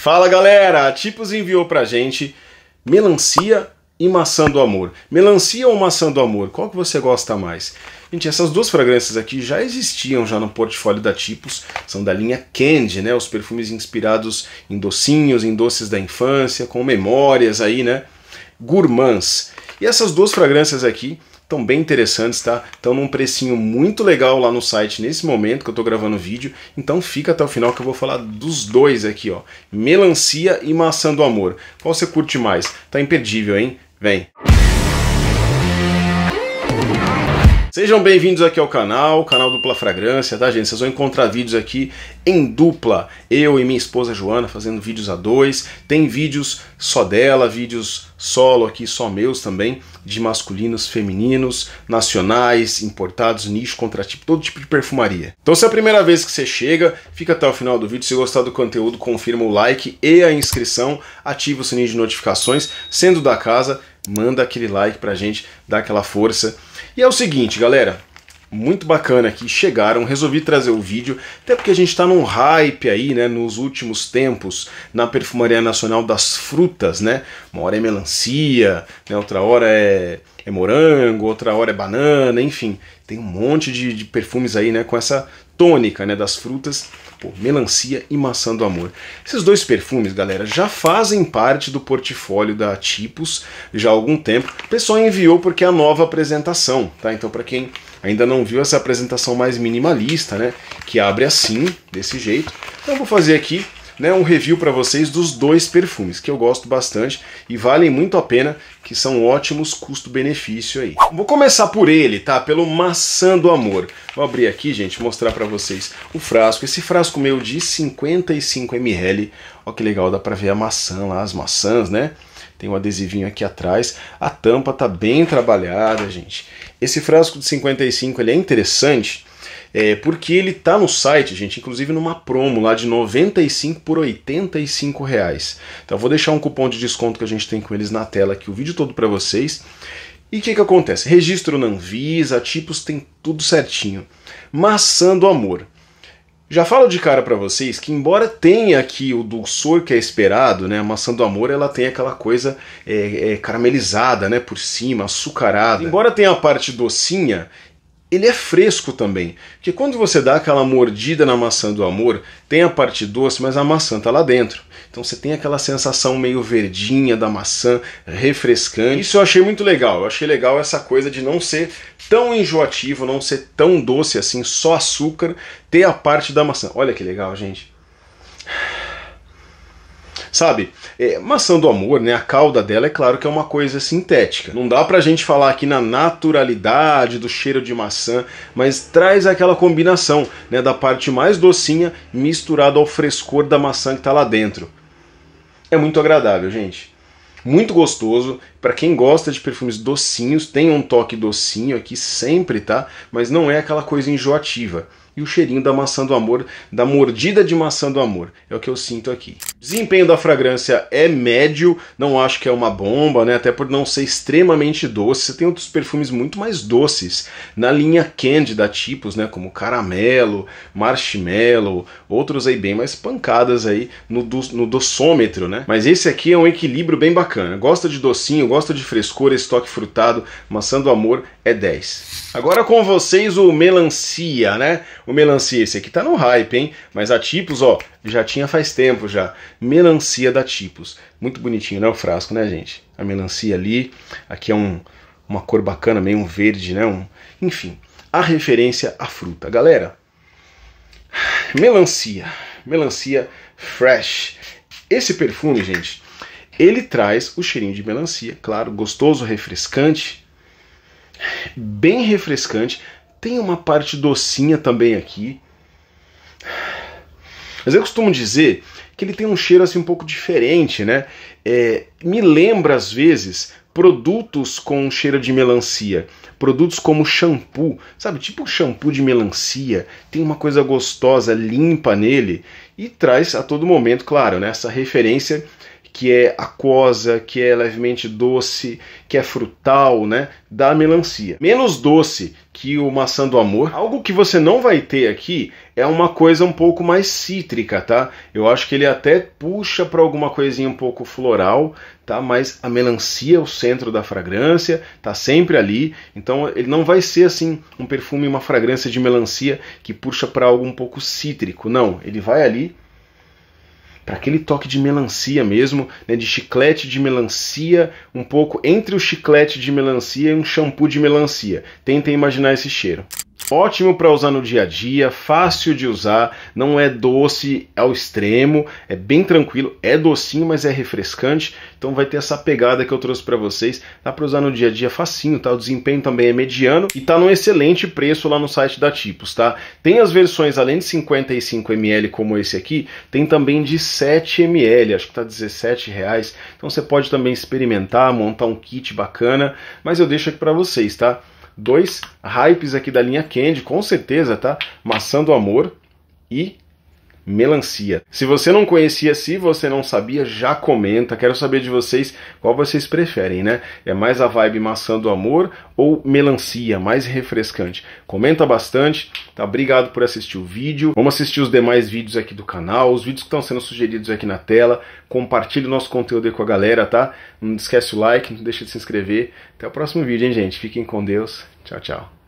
Fala galera, a Tipos enviou pra gente melancia e maçã do amor. Melancia ou maçã do amor? Qual que você gosta mais? Gente, essas duas fragrâncias aqui já existiam já no portfólio da Tipos, são da linha Candy, né? Os perfumes inspirados em docinhos, em doces da infância, com memórias aí, né? Gourmands. E essas duas fragrâncias aqui estão bem interessantes, tá? Estão num precinho muito legal lá no site nesse momento que eu estou gravando o vídeo, então fica até o final que eu vou falar dos dois aqui, ó. Melancia e maçã do amor. Qual você curte mais? Tá imperdível, hein? Vem! Sejam bem-vindos aqui ao canal, canal Dupla Fragrância, tá gente? Vocês vão encontrar vídeos aqui em dupla, eu e minha esposa Joana fazendo vídeos a dois, tem vídeos só dela, vídeos solo aqui, só meus também, de masculinos, femininos, nacionais, importados, nicho, contratipo, todo tipo de perfumaria. Então se é a primeira vez que você chega, fica até o final do vídeo, se gostar do conteúdo, confirma o like e a inscrição, ativa o sininho de notificações, sendo da casa, manda aquele like pra gente, dá aquela força, e é o seguinte, galera, muito bacana aqui, chegaram, resolvi trazer o vídeo, até porque a gente está num hype aí, né, nos últimos tempos, na Perfumaria Nacional das frutas, né, uma hora é melancia, né, outra hora é, é morango, outra hora é banana, enfim, tem um monte de, de perfumes aí, né, com essa tônica né, das frutas, pô, melancia e maçã do amor. Esses dois perfumes, galera, já fazem parte do portfólio da Tipos já há algum tempo. O pessoal enviou porque é a nova apresentação, tá? Então, para quem ainda não viu essa apresentação mais minimalista, né, que abre assim, desse jeito, então eu vou fazer aqui né, um review para vocês dos dois perfumes que eu gosto bastante e valem muito a pena, que são ótimos custo-benefício aí. Vou começar por ele, tá? Pelo Maçã do Amor. Vou abrir aqui, gente, mostrar para vocês o frasco. Esse frasco meu de 55 ml. Ó que legal, dá para ver a maçã lá, as maçãs, né? Tem um adesivinho aqui atrás. A tampa tá bem trabalhada, gente. Esse frasco de 55 ele é interessante é, porque ele tá no site, gente, inclusive numa promo lá de 95 por 85 reais. Então eu vou deixar um cupom de desconto que a gente tem com eles na tela aqui o vídeo todo para vocês. E o que, que acontece? Registro na Anvisa, tipos tem tudo certinho. Maçã do amor. Já falo de cara para vocês que embora tenha aqui o dulçor que é esperado, né, a maçã do amor ela tem aquela coisa é, é, caramelizada, né, por cima, açucarada. Embora tenha a parte docinha, ele é fresco também. Porque quando você dá aquela mordida na maçã do amor, tem a parte doce, mas a maçã está lá dentro. Então você tem aquela sensação meio verdinha da maçã, refrescante. Isso eu achei muito legal. Eu achei legal essa coisa de não ser tão enjoativo, não ser tão doce assim, só açúcar, ter a parte da maçã. Olha que legal, gente. Sabe? É, maçã do amor, né? A cauda dela é claro que é uma coisa sintética. Não dá pra gente falar aqui na naturalidade do cheiro de maçã, mas traz aquela combinação, né, da parte mais docinha misturada ao frescor da maçã que tá lá dentro. É muito agradável, gente muito gostoso. Para quem gosta de perfumes docinhos, tem um toque docinho aqui sempre, tá? Mas não é aquela coisa enjoativa. E o cheirinho da maçã do amor, da mordida de maçã do amor, é o que eu sinto aqui. Desempenho da fragrância é médio, não acho que é uma bomba, né? Até por não ser extremamente doce. Você tem outros perfumes muito mais doces na linha candy da tipos, né? Como caramelo, marshmallow, outros aí bem mais pancadas aí no, do, no doçômetro, né? Mas esse aqui é um equilíbrio bem bacana bacana. Gosta de docinho, gosta de frescor, estoque frutado, maçã do amor é 10. Agora com vocês o melancia, né? O melancia, esse aqui tá no hype, hein? Mas a Tipos, ó, já tinha faz tempo já. Melancia da Tipos. Muito bonitinho, né? O frasco, né, gente? A melancia ali. Aqui é um, uma cor bacana, meio um verde, né? Um, enfim, a referência à fruta. Galera, melancia. Melancia fresh. Esse perfume, gente, ele traz o cheirinho de melancia, claro, gostoso, refrescante, bem refrescante. Tem uma parte docinha também aqui. Mas eu costumo dizer que ele tem um cheiro assim um pouco diferente, né? É, me lembra às vezes produtos com cheiro de melancia, produtos como shampoo, sabe? Tipo shampoo de melancia, tem uma coisa gostosa, limpa nele e traz a todo momento, claro, né? Essa referência que é aquosa, que é levemente doce, que é frutal, né? Da melancia. Menos doce que o maçã do amor. Algo que você não vai ter aqui é uma coisa um pouco mais cítrica, tá? Eu acho que ele até puxa para alguma coisinha um pouco floral, tá? Mas a melancia é o centro da fragrância, tá sempre ali. Então ele não vai ser assim um perfume, uma fragrância de melancia que puxa para algo um pouco cítrico. Não, ele vai ali para aquele toque de melancia mesmo, né, de chiclete de melancia, um pouco entre o chiclete de melancia e um shampoo de melancia. Tentem imaginar esse cheiro ótimo para usar no dia a dia, fácil de usar, não é doce ao extremo, é bem tranquilo, é docinho, mas é refrescante, então vai ter essa pegada que eu trouxe para vocês, dá para usar no dia a dia facinho, tá? O desempenho também é mediano e tá num excelente preço lá no site da Tipos, tá? Tem as versões além de 55 ml como esse aqui, tem também de 7 ml, acho que tá 17 reais, então você pode também experimentar, montar um kit bacana, mas eu deixo aqui para vocês, tá? dois hypes aqui da linha Candy, com certeza, tá? Maçã do Amor e melancia. Se você não conhecia, se você não sabia, já comenta. Quero saber de vocês qual vocês preferem, né? É mais a vibe maçã do amor ou melancia, mais refrescante? Comenta bastante, tá? Obrigado por assistir o vídeo. Vamos assistir os demais vídeos aqui do canal, os vídeos que estão sendo sugeridos aqui na tela. Compartilhe o nosso conteúdo aí com a galera, tá? Não esquece o like, não deixa de se inscrever. Até o próximo vídeo, hein, gente? Fiquem com Deus. Tchau, tchau.